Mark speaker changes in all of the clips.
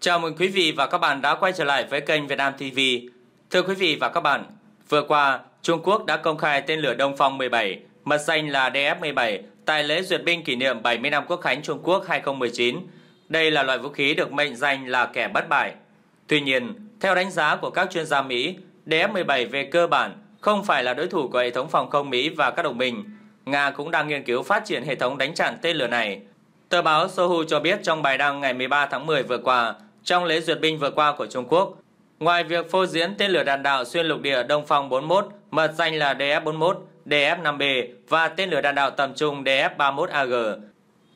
Speaker 1: Chào mừng quý vị và các bạn đã quay trở lại với kênh Việt Nam TV. Thưa quý vị và các bạn, vừa qua, Trung Quốc đã công khai tên lửa Đông Phong 17, mật danh là DF-17, tại lễ duyệt binh kỷ niệm 70 năm Quốc khánh Trung Quốc 2019. Đây là loại vũ khí được mệnh danh là kẻ bất bại. Tuy nhiên, theo đánh giá của các chuyên gia Mỹ, DF-17 về cơ bản không phải là đối thủ của hệ thống phòng không Mỹ và các đồng minh. Nga cũng đang nghiên cứu phát triển hệ thống đánh chặn tên lửa này. Tờ báo Sohu cho biết trong bài đăng ngày 13 tháng 10 vừa qua, trong lễ duyệt binh vừa qua của Trung Quốc. Ngoài việc phô diễn tên lửa đạn đạo xuyên lục địa Đông Phong 41, mật danh là DF-41, DF-5B và tên lửa đạn đạo tầm trung DF-31AG,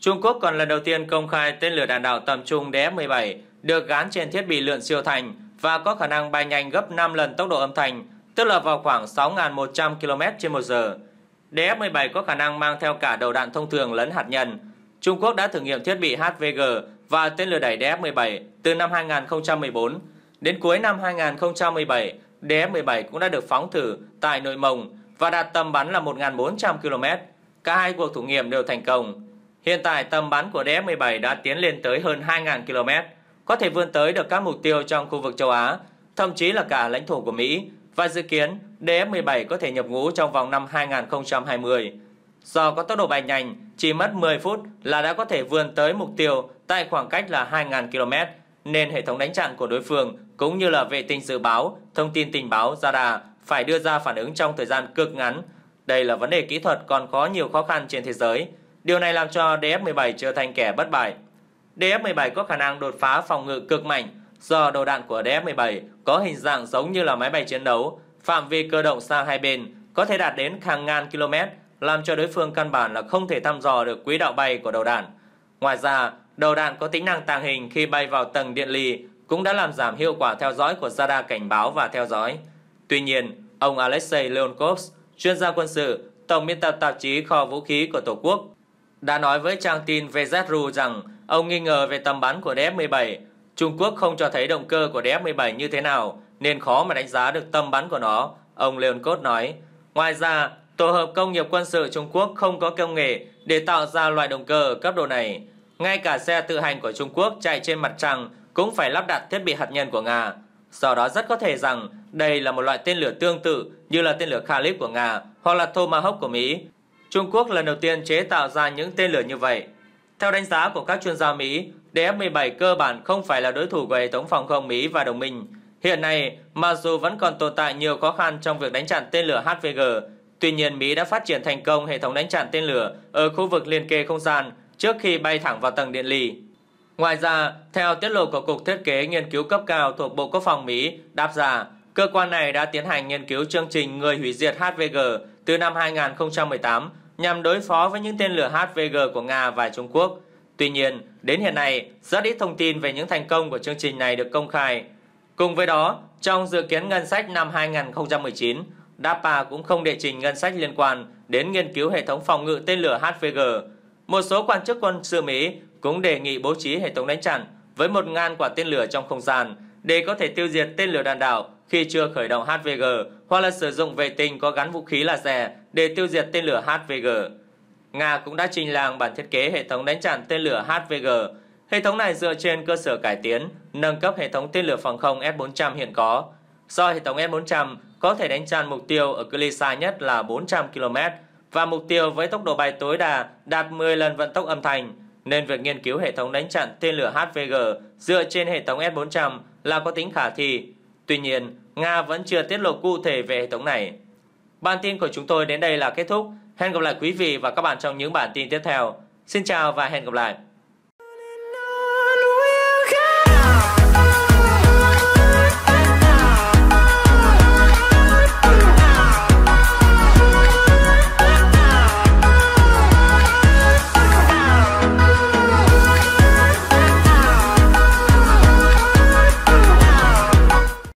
Speaker 1: Trung Quốc còn lần đầu tiên công khai tên lửa đạn đạo tầm trung DF-17 được gắn trên thiết bị lượn siêu thanh và có khả năng bay nhanh gấp 5 lần tốc độ âm thanh, tức là vào khoảng 6.100 km h DF-17 có khả năng mang theo cả đầu đạn thông thường lẫn hạt nhân. Trung Quốc đã thử nghiệm thiết bị HVG và tên lửa đẩy DF-17 từ năm 2014. Đến cuối năm 2017, DF-17 cũng đã được phóng thử tại Nội Mông và đạt tầm bắn là 1.400 km. Cả hai cuộc thử nghiệm đều thành công. Hiện tại tầm bắn của DF-17 đã tiến lên tới hơn 2.000 km, có thể vươn tới được các mục tiêu trong khu vực châu Á, thậm chí là cả lãnh thổ của Mỹ và dự kiến DF-17 có thể nhập ngũ trong vòng năm 2020. Do có tốc độ bay nhanh, chỉ mất 10 phút là đã có thể vươn tới mục tiêu tại khoảng cách là 2.000 km, nên hệ thống đánh chặn của đối phương cũng như là vệ tinh dự báo, thông tin tình báo radar phải đưa ra phản ứng trong thời gian cực ngắn. Đây là vấn đề kỹ thuật còn có nhiều khó khăn trên thế giới. Điều này làm cho DF-17 trở thành kẻ bất bại. DF-17 có khả năng đột phá phòng ngự cực mạnh do đầu đạn của DF-17 có hình dạng giống như là máy bay chiến đấu, phạm vi cơ động sang hai bên có thể đạt đến hàng ngàn km, làm cho đối phương căn bản là không thể thăm dò được quỹ đạo bay của đầu đạn. Ngoài ra, Đầu đạn có tính năng tàng hình khi bay vào tầng điện lì cũng đã làm giảm hiệu quả theo dõi của radar cảnh báo và theo dõi. Tuy nhiên, ông Alexei Leonkov, chuyên gia quân sự, tổng biên tập tạp chí kho vũ khí của Tổ quốc, đã nói với trang tin VZRU rằng ông nghi ngờ về tầm bắn của DF-17. Trung Quốc không cho thấy động cơ của DF-17 như thế nào nên khó mà đánh giá được tầm bắn của nó, ông Leonkov nói. Ngoài ra, Tổ hợp Công nghiệp Quân sự Trung Quốc không có công nghệ để tạo ra loại động cơ cấp độ này. Ngay cả xe tự hành của Trung Quốc chạy trên mặt trăng cũng phải lắp đặt thiết bị hạt nhân của Nga. Do đó rất có thể rằng đây là một loại tên lửa tương tự như là tên lửa Khalib của Nga hoặc là Tomahawk của Mỹ. Trung Quốc lần đầu tiên chế tạo ra những tên lửa như vậy. Theo đánh giá của các chuyên gia Mỹ, DF-17 cơ bản không phải là đối thủ của hệ thống phòng không Mỹ và đồng minh. Hiện nay, mặc dù vẫn còn tồn tại nhiều khó khăn trong việc đánh chặn tên lửa HVG, tuy nhiên Mỹ đã phát triển thành công hệ thống đánh chặn tên lửa ở khu vực liên kề không gian trước khi bay thẳng vào tầng điện lì. Ngoài ra, theo tiết lộ của Cục Thiết kế Nghiên cứu cấp cao thuộc Bộ Quốc phòng Mỹ đáp ra, cơ quan này đã tiến hành nghiên cứu chương trình người hủy diệt HVG từ năm 2018 nhằm đối phó với những tên lửa HVG của Nga và Trung Quốc. Tuy nhiên, đến hiện nay, rất ít thông tin về những thành công của chương trình này được công khai. Cùng với đó, trong dự kiến ngân sách năm 2019, DAPA cũng không đệ trình ngân sách liên quan đến nghiên cứu hệ thống phòng ngự tên lửa HVG một số quan chức quân sự Mỹ cũng đề nghị bố trí hệ thống đánh chặn với 1.000 quả tên lửa trong không gian để có thể tiêu diệt tên lửa đạn đạo khi chưa khởi động HVG hoặc là sử dụng vệ tinh có gắn vũ khí là rẻ để tiêu diệt tên lửa HVG. Nga cũng đã trình làng bản thiết kế hệ thống đánh chặn tên lửa HVG. Hệ thống này dựa trên cơ sở cải tiến, nâng cấp hệ thống tên lửa phòng không S-400 hiện có. Do hệ thống S-400 có thể đánh chặn mục tiêu ở cự ly xa nhất là 400 km, và mục tiêu với tốc độ bay tối đa đạt 10 lần vận tốc âm thanh, nên việc nghiên cứu hệ thống đánh chặn tên lửa HVG dựa trên hệ thống S-400 là có tính khả thi. Tuy nhiên, Nga vẫn chưa tiết lộ cụ thể về hệ thống này. Bản tin của chúng tôi đến đây là kết thúc. Hẹn gặp lại quý vị và các bạn trong những bản tin tiếp theo. Xin chào và hẹn gặp lại.